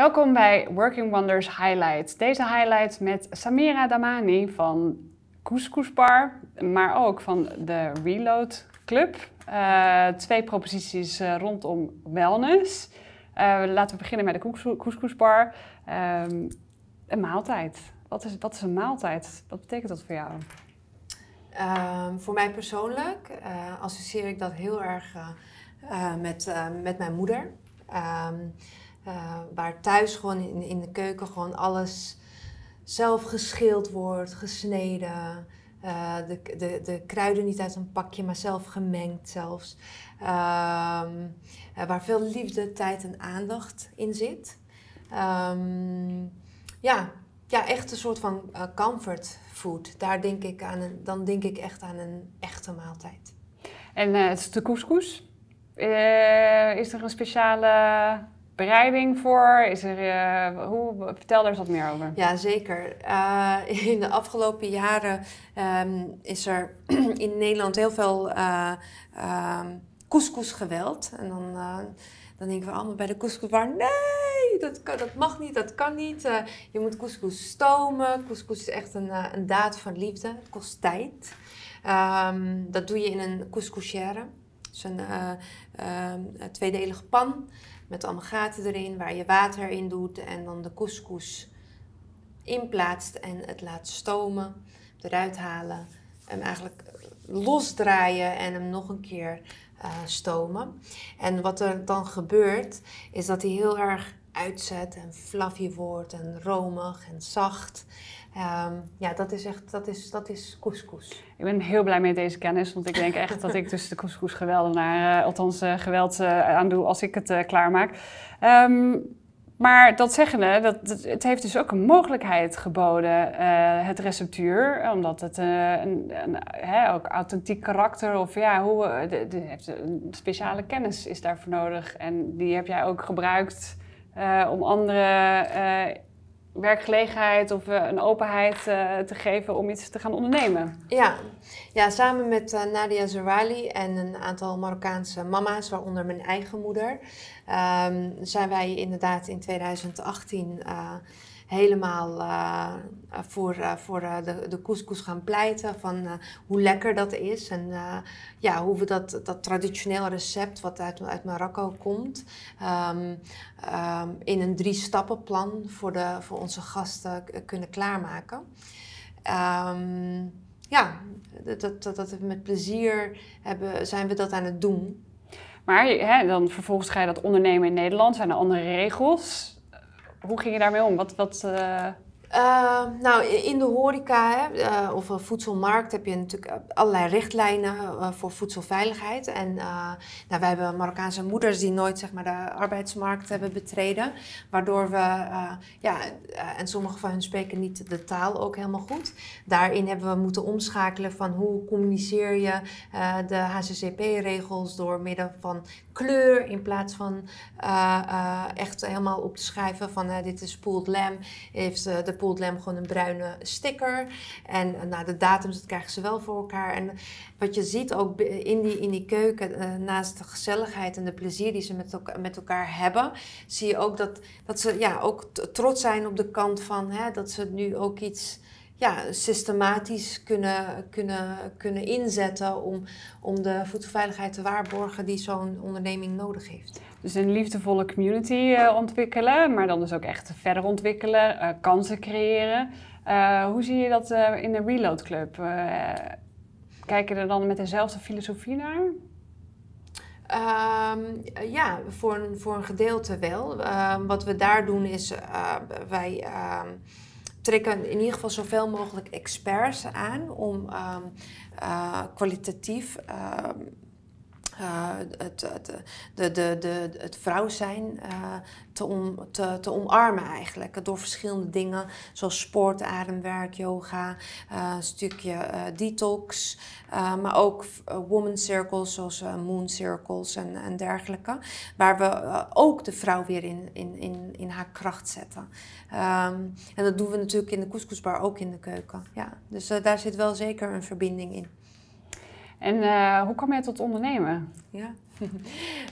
Welkom bij Working Wonders Highlights. Deze highlight met Samira Damani van Couscous Bar, maar ook van de Reload Club. Eh, twee proposities eh, rondom wellness. Eh, laten we beginnen met de Couscous Bar. Ehm, een maaltijd. Wat is, wat is een maaltijd? Wat betekent dat voor jou? Ehm, voor mij persoonlijk associeer ik dat heel erg met, met mijn moeder. Ehm, eh, waar thuis gewoon in, in, de keuken gewoon alles zelf geschild wordt, gesneden. Eh, de, de, de kruiden niet uit een pakje, maar zelf gemengd zelfs. Ehm, eh, waar veel liefde, tijd en aandacht in zit. Ehm, ja, ja, echt een soort van comfort food. Daar denk ik aan een, dan denk ik echt aan een echte maaltijd. En het is de couscous. is er een speciale bereiding voor? Is er, uh, hoe, vertel daar eens wat meer over. Ja, zeker. Eh, in de afgelopen jaren ehm, is er in Nederland heel veel eh, ehm, geweld. En dan, dan denken we allemaal bij de waar nee, dat, kan, dat mag niet, dat kan niet. je moet couscous stomen. Couscous is echt een, een daad van liefde. Het kost tijd. Ehm, dat doe je in een couscousière. Het is een tweedelige pan met allemaal gaten erin waar je water in doet en dan de couscous inplaatst en het laat stomen, eruit halen, hem eigenlijk eh, losdraaien en hem nog een keer eh, stomen. En wat er dan gebeurt is dat hij heel erg uitzet en fluffy wordt en romig en zacht. Ehm, ja, dat is echt, dat is, dat is couscous. Ik ben heel blij met deze kennis, want ik denk echt dat ik dus de couscous geweldig naar, eh, althans eh, geweld eh, aan doe als ik het klaarmaak. Ehm, maar dat zeggende, dat, dat, het heeft dus ook een mogelijkheid geboden, het receptuur, omdat het een, een hè, ook authentiek karakter of ja, hoe, de, de, een speciale kennis is daarvoor nodig en die heb jij ook gebruikt om andere werkgelegenheid of eh, een openheid eh, te geven om iets te gaan ondernemen. Ja, ja samen met eh, Nadia Zerwali en een aantal Marokkaanse mama's, waaronder mijn eigen moeder, ehm, zijn wij inderdaad in 2018 helemaal eh, voor, eh, voor eh, de, de couscous gaan pleiten. Van hoe lekker dat is. En ja, hoe we dat, dat traditioneel recept wat uit, uit Marokko komt. Ehm, ehm, in een drie-stappen-plan voor, de, voor onze gasten kunnen klaarmaken. Ehm, ja, dat, dat, dat, met plezier hebben, zijn we dat aan het doen. Maar hè, dan vervolgens ga je dat ondernemen in Nederland, zijn er andere regels hoe ging je daarmee om? Wat, wat, eh, Ehm, nou, in de horeca hè, uh, of eh, voedselmarkt heb je natuurlijk eh, allerlei richtlijnen voor voedselveiligheid. En nou, wij hebben Marokkaanse moeders die nooit zeg maar, de arbeidsmarkt hebben betreden. Waardoor we, ja, en sommige van hun spreken niet de taal ook helemaal goed. Daarin hebben we moeten omschakelen van hoe communiceer je de HCCP-regels door middel van kleur in plaats van echt helemaal op te schrijven van dit is pooled lamb, heeft de Pool gewoon een bruine sticker. En eh, nou, de datums, dat krijgen ze wel voor elkaar. En wat je ziet ook in die, in die keuken, eh, naast de gezelligheid en de plezier die ze met, elkaar met elkaar hebben, zie je ook dat, dat ze ja, ook trots zijn op de kant van hè, dat ze nu ook iets ja, systematisch kunnen, kunnen, kunnen inzetten om, om de voedselveiligheid te waarborgen die zo'n onderneming nodig heeft. Dus een liefdevolle community eh, ontwikkelen, maar dan dus ook echt verder ontwikkelen, eh, kansen creëren. Eh, hoe zie je dat in de Reload Club? kijken er dan met dezelfde filosofie naar? Ehm, ja, voor een, voor een gedeelte wel. Ehm, wat we daar doen is wij. Ehm, trekken in ieder geval zoveel mogelijk experts aan om ehm, eh, kwalitatief. Ehm, eh, het, het, de, de, de, het vrouw zijn eh, te, om, te, omarmen eigenlijk. Door verschillende dingen zoals sport, ademwerk, yoga, een stukje detox. maar ook woman circles zoals moon circles en, en dergelijke. Waar we ook de vrouw weer in, in, in haar kracht zetten. Ehm, en dat doen we natuurlijk in de couscousbar ook in de keuken. Ja. Dus eh, daar zit wel zeker een verbinding in. En eh, hoe kwam jij tot ondernemen? Ja.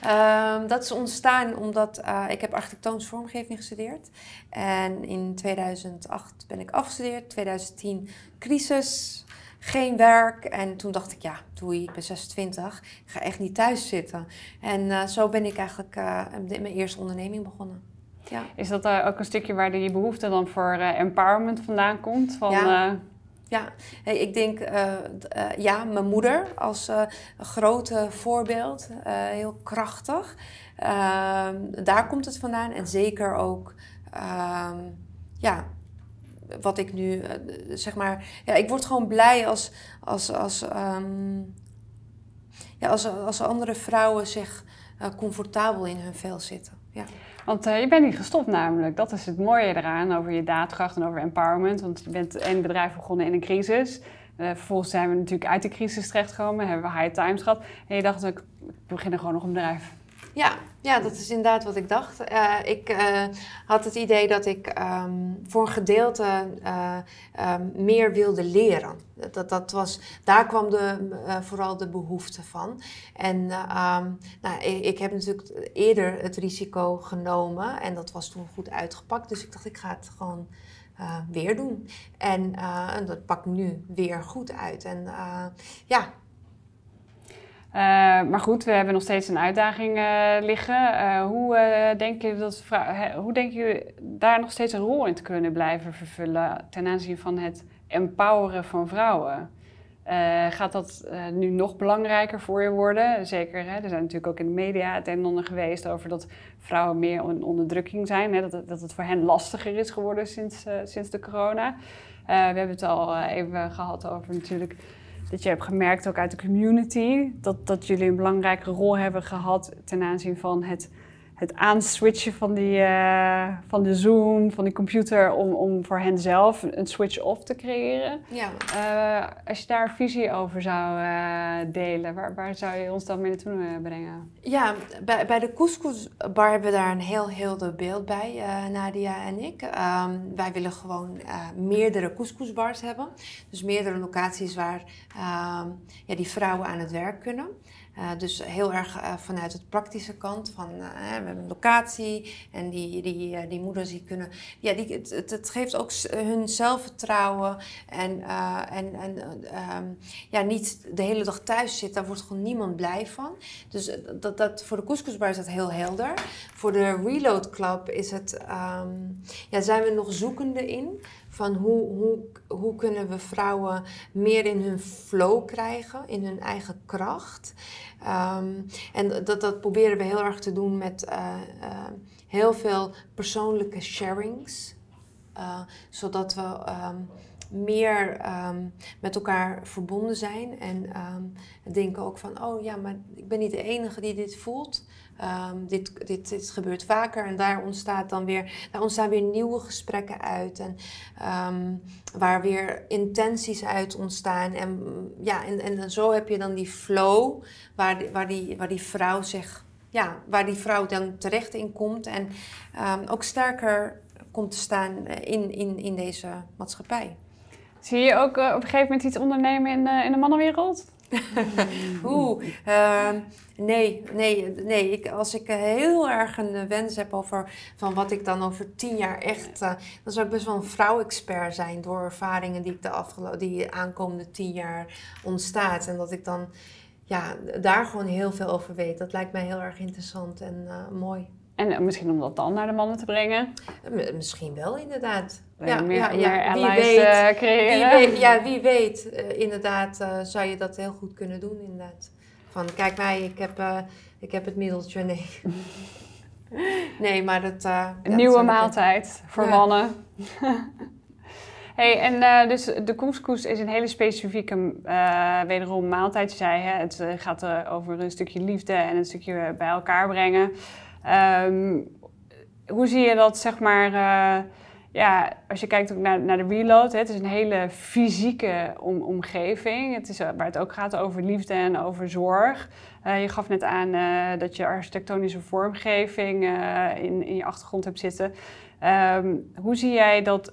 Ehm, dat is ontstaan omdat eh, ik heb vormgeving gestudeerd. En in 2008 ben ik afgestudeerd. 2010 crisis geen werk. En toen dacht ik, ja, doei, ik ben 26. Ik ga echt niet thuis zitten. En zo ben ik eigenlijk mijn eerste onderneming begonnen. Is dat uh, ook een stukje waar je behoefte dan voor eh, empowerment vandaan komt? Van, ja. Eh, ja. Hey, ik denk, ja, mijn moeder als grote voorbeeld, heel krachtig. Ehm, daar komt het vandaan en zeker ook, ehm, ja, wat ik nu, zeg maar, ja, ik word gewoon blij als, als, als, ehm, ja, als, als andere vrouwen zich comfortabel in hun vel zitten. Ja. Want uh, je bent niet gestopt namelijk. Dat is het mooie eraan over je daadkracht en over empowerment. Want je bent een bedrijf begonnen in een crisis. Eh, vervolgens zijn we natuurlijk uit de crisis terechtgekomen. Hebben we high times gehad. En je dacht, ik begin gewoon nog een bedrijf ja, ja, dat is inderdaad wat ik dacht. Eh, ik eh, had het idee dat ik ehm, voor een gedeelte eh, ehm, meer wilde leren. Dat, dat was, daar kwam de, vooral de behoefte van. En ehm, nou, ik, heb natuurlijk eerder het risico genomen en dat was toen goed uitgepakt. Dus ik dacht, ik ga het gewoon weer doen. En, dat dat pakt nu weer goed uit. En ja, eh, maar goed, we hebben nog steeds een uitdaging eh, liggen. Eh, hoe, denk je dat, hoe denk je daar nog steeds een rol in te kunnen blijven vervullen ten aanzien van het empoweren van vrouwen? gaat dat nu nog belangrijker voor je worden? Zeker, hè? er zijn natuurlijk ook in de media het en ander geweest over dat vrouwen meer een onderdrukking zijn. Hè? Dat, het, dat het voor hen lastiger is geworden sinds, sinds de corona. we hebben het al even gehad over natuurlijk dat je hebt gemerkt ook uit de community dat, dat jullie een belangrijke rol hebben gehad ten aanzien van het het aanswitchen van, die, eh, van de Zoom, van die computer, om, om voor henzelf een switch-off te creëren. Ja. Eh, als je daar een visie over zou eh, delen, waar, waar zou je ons dan mee naartoe brengen? Ja, bij, bij de Couscous Bar hebben we daar een heel helder beeld bij, Nadia en ik. Ehm, wij willen gewoon meerdere couscousbars hebben. Dus meerdere locaties waar ehm, ja, die vrouwen aan het werk kunnen. Eh, dus heel erg eh, vanuit het praktische kant van eh, we hebben een locatie en die, die, die moeders die kunnen. Ja, die, het, het geeft ook hun zelfvertrouwen en, en, en ehm, ja, niet de hele dag thuis zitten, daar wordt gewoon niemand blij van. Dus dat, dat, voor de couscousbar is dat heel helder. Voor de Reload Club is het, ehm, ja, zijn we nog zoekende in van hoe, hoe, hoe kunnen we vrouwen meer in hun flow krijgen, in hun eigen kracht. Ehm, en dat, dat proberen we heel erg te doen met eh, eh, heel veel persoonlijke sharings. Eh, zodat we ehm, meer ehm, met elkaar verbonden zijn. En um, denken ook van, oh ja, maar ik ben niet de enige die dit voelt. Ehm, dit, dit, dit, gebeurt vaker en daar, ontstaat dan weer, daar ontstaan weer nieuwe gesprekken uit. En waar weer intenties uit ontstaan. En, mm, ja, en, en zo heb je dan die flow waar, waar, die, waar die vrouw zich... Ja, waar die vrouw dan terecht in komt en ook sterker komt te staan in, in, in deze maatschappij. Zie je ook eh, op een gegeven moment iets ondernemen in de, eh, in de mannenwereld? Oeh, ehm, nee, nee, nee. Ik, als ik eh, heel erg een wens heb over van wat ik dan over tien jaar echt. dan zou ik best wel een vrouwexpert zijn door ervaringen die ik de afgelopen, die aankomende tien jaar ontstaat. En dat ik dan ja, daar gewoon heel veel over weet. Dat lijkt mij heel erg interessant en uh, mooi. En misschien om dat dan naar de mannen te brengen? Misschien wel, inderdaad. Ja, meer, ja, wie weet, eh, creëren. ja, wie weet. Eh, inderdaad, eh, zou je dat heel goed kunnen doen, inderdaad. Van, kijk mij, ik heb, ik heb het middeltje, nee. maar dat... Een nieuwe maaltijd voor mannen. hey, en dus de couscous is een hele specifieke, wederom, maaltijd. Je zei, hè? het gaat over een stukje liefde en een stukje bij elkaar brengen. Ehm, hoe zie je dat, zeg maar, eh, ja, als je kijkt ook naar, naar de reload, hè, het is een hele fysieke omgeving. Het is, eh, waar het ook gaat over liefde en over zorg. Eh, je gaf net aan dat je architectonische vormgeving in, in je achtergrond hebt zitten. Ehm, hoe zie jij dat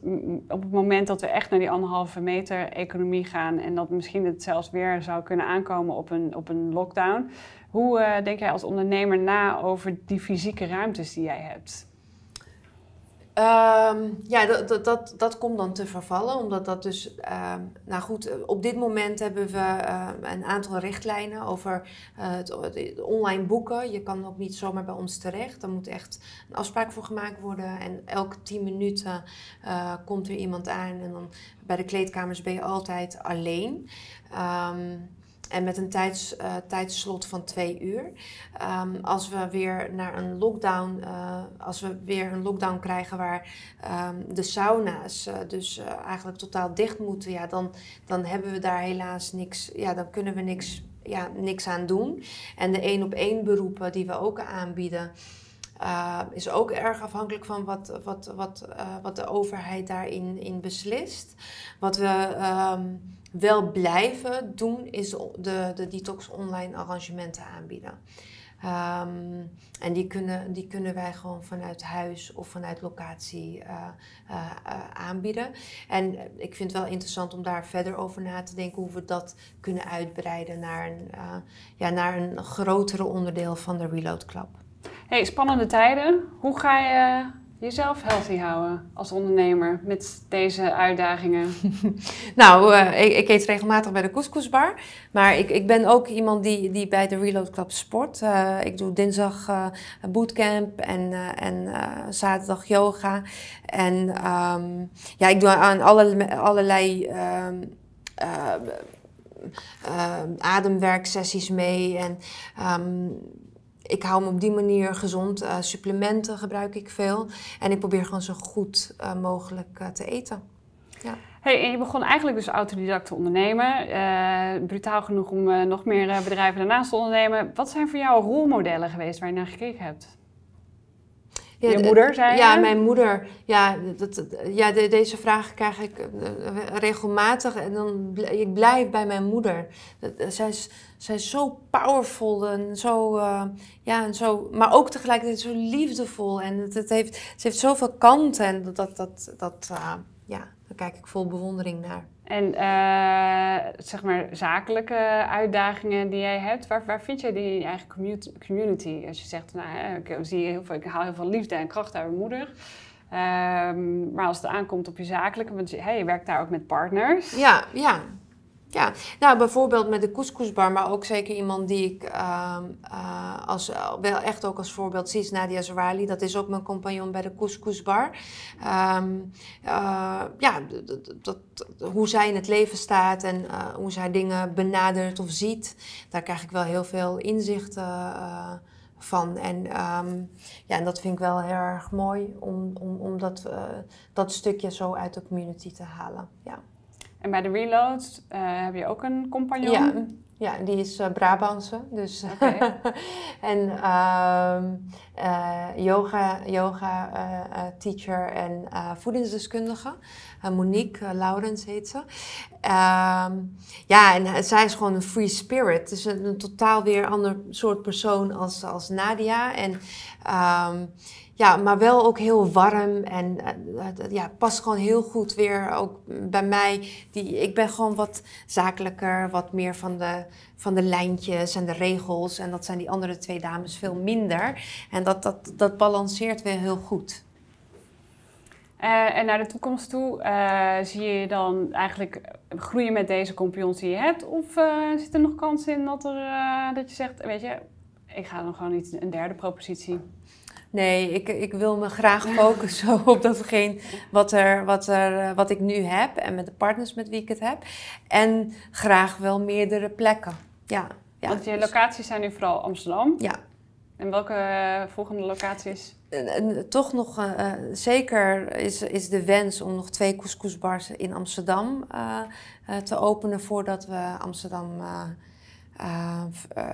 op het moment dat we echt naar die anderhalve meter economie gaan en dat misschien het zelfs weer zou kunnen aankomen op een, op een lockdown? Hoe eh, denk jij als ondernemer na over die fysieke ruimtes die jij hebt? Ehm, ja, dat, dat, dat, komt dan te vervallen, omdat dat dus... Ehm, nou goed, op dit moment hebben we eh, een aantal richtlijnen over eh, het, online boeken. Je kan ook niet zomaar bij ons terecht. Daar moet echt een afspraak voor gemaakt worden. En elke tien minuten komt er iemand aan. En dan bij de kleedkamers ben je altijd alleen. Um, en met een tijds, eh, tijdslot van twee uur. Ehm, als we weer naar een lockdown, eh, als we weer een lockdown krijgen waar ehm, de sauna's eh, dus eigenlijk totaal dicht moeten, ja, dan, dan hebben we daar helaas niks. Ja, dan kunnen we niks, ja, niks aan doen. En de één op één beroepen die we ook aanbieden. is ook erg afhankelijk van wat, wat, wat, wat de overheid daarin in beslist. Wat we ehm, wel blijven doen, is de, de detox online arrangementen aanbieden. Ehm, en die kunnen, die kunnen wij gewoon vanuit huis of vanuit locatie eh, eh, eh, aanbieden. En ik vind het wel interessant om daar verder over na te denken hoe we dat kunnen uitbreiden naar een, ja, naar een grotere onderdeel van de Reload Club. Hey, spannende tijden. Hoe ga je jezelf healthy houden als ondernemer met deze uitdagingen? nou, eh, ik, ik, eet regelmatig bij de couscousbar. Maar ik, ik ben ook iemand die, die bij de Reload Club sport. Eh, ik doe dinsdag eh, bootcamp en, en zaterdag yoga. En ehm, ja, ik doe aan alle, allerlei... Ehm, ehm, ademwerksessies mee en ik hou me op die manier gezond. Eh, supplementen gebruik ik veel. En ik probeer gewoon zo goed eh, mogelijk eh, te eten. Ja. Hey, en je begon eigenlijk dus autodidact te ondernemen. brutaal genoeg om nog meer bedrijven daarnaast te ondernemen. Wat zijn voor jou rolmodellen geweest waar je naar gekeken hebt? Ja, je moeder, zei Ja, mijn moeder. Ja, dat, ja deze vraag krijg ik eh, regelmatig. En dan, ik blijf bij mijn moeder. Eh, zij is, zij zo powerful en zo, eh, ja, en zo, maar ook tegelijkertijd zo liefdevol. En het, het heeft, ze heeft zoveel kanten en dat, dat, dat, ja, daar kijk ik vol bewondering naar. En eh, zeg maar zakelijke uitdagingen die jij hebt, waar, waar vind jij die in je eigen community? Als je zegt, nou, eh, ik, zie heel veel, ik haal heel veel liefde en kracht uit mijn moeder. Ehm, maar als het aankomt op je zakelijke, want hey, je werkt daar ook met partners. Ja, ja. Ja, nou bijvoorbeeld met de couscousbar, maar ook zeker iemand die ik ehm, eh, als, eh, wel echt ook als voorbeeld zie, is Nadia Zawali. Dat is ook mijn compagnon bij de couscousbar. Um, ja, dat, hoe zij in het leven staat en hoe zij dingen benadert of ziet, daar krijg ik wel heel veel inzichten van. En, ehm, ja, en dat vind ik wel heel erg mooi om, om, om dat, dat stukje zo uit de community te halen. Ja. En bij de Reloads eh, heb je ook een compagnon? Ja, die is eh, Brabantse. Dus. Okay. en uh, yoga, yoga teacher en voedingsdeskundige. Monique Laurens heet ze. Ehm, ja, en zij is gewoon een free spirit. Dus een, totaal weer ander soort persoon als, als Nadia. En... Um, ja, maar wel ook heel warm en eh, ja, past gewoon heel goed weer ook bij mij. Die, ik ben gewoon wat zakelijker, wat meer van de, van de lijntjes en de regels. En dat zijn die andere twee dames veel minder. En dat, dat, dat balanceert weer heel goed. Eh, en naar de toekomst toe, eh, zie je dan eigenlijk groeien met deze kompions die je hebt? Of zit er nog kans in dat, er, dat je zegt, weet je, ik ga dan gewoon iets, een derde propositie? Nee, ik, ik wil me graag focussen op datgene wat, er, wat, er, eh, wat ik nu heb en met de partners met wie ik het heb. En graag wel meerdere plekken. Ja, Want je dus- locaties zijn nu vooral Amsterdam. Ja. En welke eh, volgende locaties? Eh, toch nog, zeker is, is de wens om nog twee couscousbars in Amsterdam te openen voordat we Amsterdam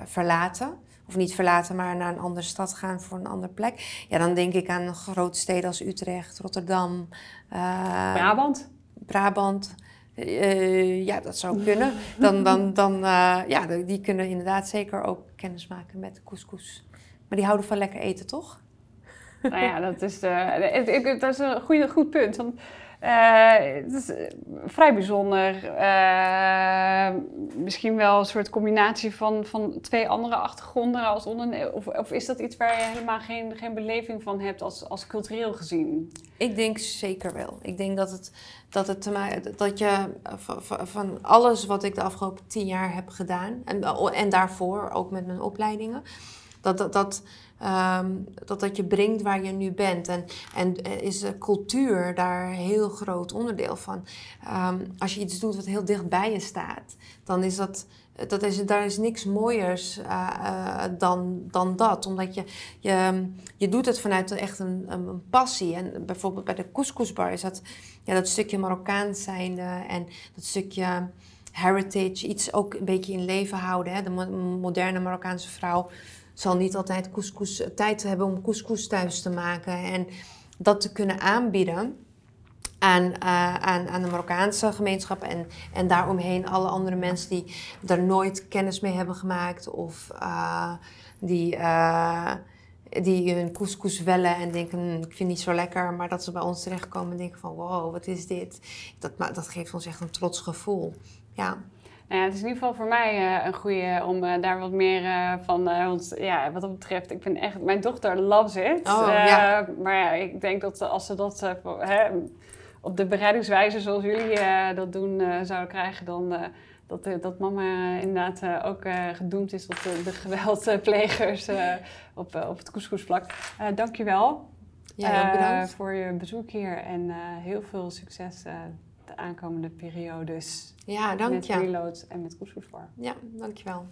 verlaten of niet verlaten, maar naar een andere stad gaan voor een andere plek. Ja, dan denk ik aan grote steden als Utrecht, Rotterdam. Eh, Brabant. Brabant. Eh, ja, dat zou kunnen. Dan, dan, dan, eh, ja, die kunnen inderdaad zeker ook kennis maken met couscous. Maar die houden van lekker eten, toch? Nou ja, dat is, dat is een goede, goed punt. Want eh, het is eh, vrij bijzonder. Eh, misschien wel een soort combinatie van, van twee andere achtergronden als ondernemer. Of, of, is dat iets waar je helemaal geen, geen beleving van hebt als, als cultureel gezien? Ik denk zeker wel. Ik denk dat het dat, het, dat je van alles wat ik de afgelopen tien jaar heb gedaan, en, en daarvoor ook met mijn opleidingen, dat dat, dat, ehm, dat, dat je brengt waar je nu bent. En, en eh, is cultuur daar een heel groot onderdeel van. Ehm, als je iets doet wat heel dicht bij je staat, dan is dat dat is, daar is niks mooiers eh, eh, dan, dan dat. Omdat je, je, je doet het vanuit echt een, een, passie. En bijvoorbeeld bij de couscousbar is dat, ja, dat stukje Marokkaans zijn en dat stukje heritage, iets ook een beetje in leven houden. Hè? De moderne Marokkaanse vrouw zal niet altijd couscous, eh, tijd hebben om couscous thuis te maken en dat te kunnen aanbieden. Aan, eh, aan, aan, de Marokkaanse gemeenschap en, en daaromheen alle andere mensen die daar nooit kennis mee hebben gemaakt of eh, die, die hun couscous wellen en denken, hmm, ik vind het niet zo lekker, maar dat ze bij ons terechtkomen en denken van wow, wat is dit? Dat, dat geeft ons echt een trots gevoel. Ja. Nou ja, het is in ieder geval voor mij eh, een goede om eh, daar wat meer eh, van. want ja, wat dat betreft, ik ben echt. Mijn dochter loves it. Oh, maar ja, ik denk dat als ze dat hè, op de bereidingswijze zoals jullie dat doen zouden krijgen, dan. dat, dat mama inderdaad ook gedoemd is tot de, geweldplegers op, op het couscousvlak. dank dankjewel wel ja, bedankt. voor je bezoek hier en heel veel succes de aankomende periodes. Ja, dank je. Met reload en met voor. Ja, dankjewel.